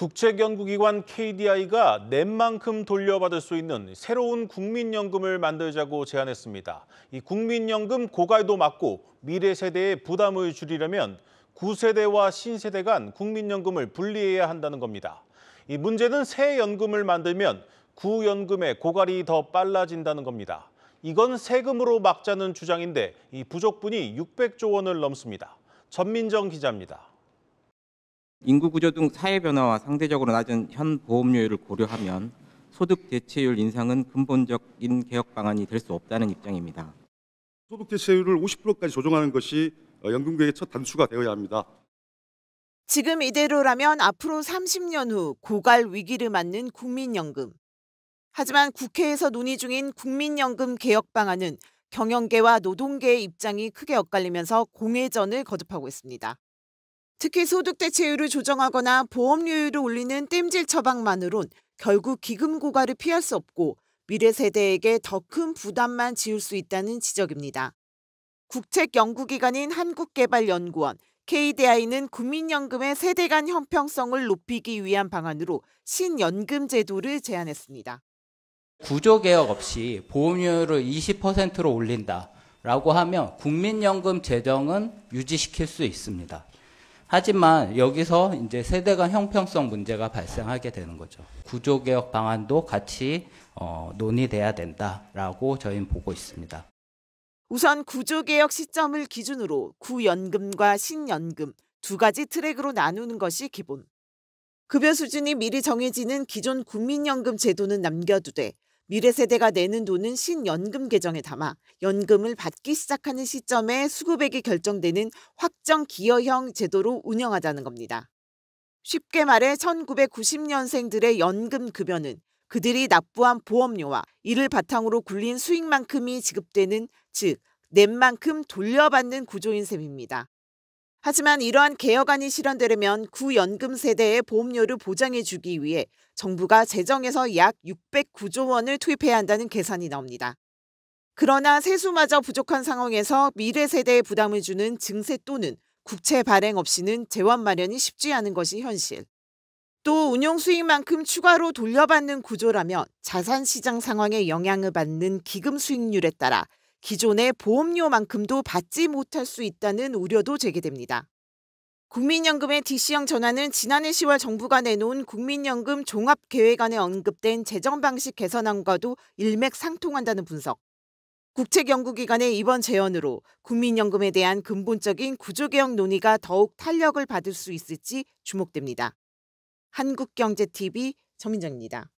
국책연구기관 KDI가 낸 만큼 돌려받을 수 있는 새로운 국민연금을 만들자고 제안했습니다. 이 국민연금 고갈도 막고 미래 세대의 부담을 줄이려면 구세대와 신세대 간 국민연금을 분리해야 한다는 겁니다. 이 문제는 새 연금을 만들면 구연금의 고갈이 더 빨라진다는 겁니다. 이건 세금으로 막자는 주장인데 이 부족분이 600조 원을 넘습니다. 전민정 기자입니다. 인구 구조 등 사회 변화와 상대적으로 낮은 현 보험료율을 고려하면 소득 대체율 인상은 근본적인 개혁 방안이 될 수 없다는 입장입니다. 소득 대체율을 50%까지 조정하는 것이 어, 연금 개혁의 첫 단추가 되어야 합니다. 지금 이대로라면 앞으로 30년 후 고갈 위기를 맞는 국민연금. 하지만 국회에서 논의 중인 국민연금 개혁 방안은 경영계와 노동계의 입장이 크게 엇갈리면서 공회전을 거듭하고 있습니다. 특히 소득대체율을 조정하거나 보험료율을 올리는 땜질 처방만으론 결국 기금 고갈을 피할 수 없고 미래 세대에게 더 큰 부담만 지울 수 있다는 지적입니다. 국책연구기관인 한국개발연구원 KDI는 국민연금의 세대 간 형평성을 높이기 위한 방안으로 신연금 제도를 제안했습니다. 구조 개혁 없이 보험료율을 20%로 올린다라고 하면 국민연금 재정은 유지시킬 수 있습니다. 하지만 여기서 이제 세대 간 형평성 문제가 발생하게 되는 거죠. 구조개혁 방안도 같이 어, 논의돼야 된다라고 저희는 보고 있습니다. 우선 구조개혁 시점을 기준으로 구연금과 신연금 두 가지 트랙으로 나누는 것이 기본. 급여 수준이 미리 정해지는 기존 국민연금 제도는 남겨두되 미래 세대가 내는 돈은 신연금 계정에 담아 연금을 받기 시작하는 시점에 수급액이 결정되는 확정 기여형 제도로 운영하자는 겁니다. 쉽게 말해 1990년생들의 연금 급여는 그들이 납부한 보험료와 이를 바탕으로 굴린 수익만큼이 지급되는 즉 낸만큼 돌려받는 구조인 셈입니다. 하지만 이러한 개혁안이 실현되려면 구연금 세대의 보험료를 보장해주기 위해 정부가 재정에서 약 609조 원을 투입해야 한다는 계산이 나옵니다. 그러나 세수마저 부족한 상황에서 미래 세대에 부담을 주는 증세 또는 국채 발행 없이는 재원 마련이 쉽지 않은 것이 현실. 또 운용 수익만큼 추가로 돌려받는 구조라면 자산 시장 상황에 영향을 받는 기금 수익률에 따라 기존의 보험료만큼도 받지 못할 수 있다는 우려도 제기됩니다. 국민연금의 DC형 전환은 지난해 10월 정부가 내놓은 국민연금 종합계획안에 언급된 재정방식 개선안과도 일맥상통한다는 분석. 국책연구기관의 이번 제언으로 국민연금에 대한 근본적인 구조개혁 논의가 더욱 탄력을 받을 수 있을지 주목됩니다. 한국경제TV 정민정입니다.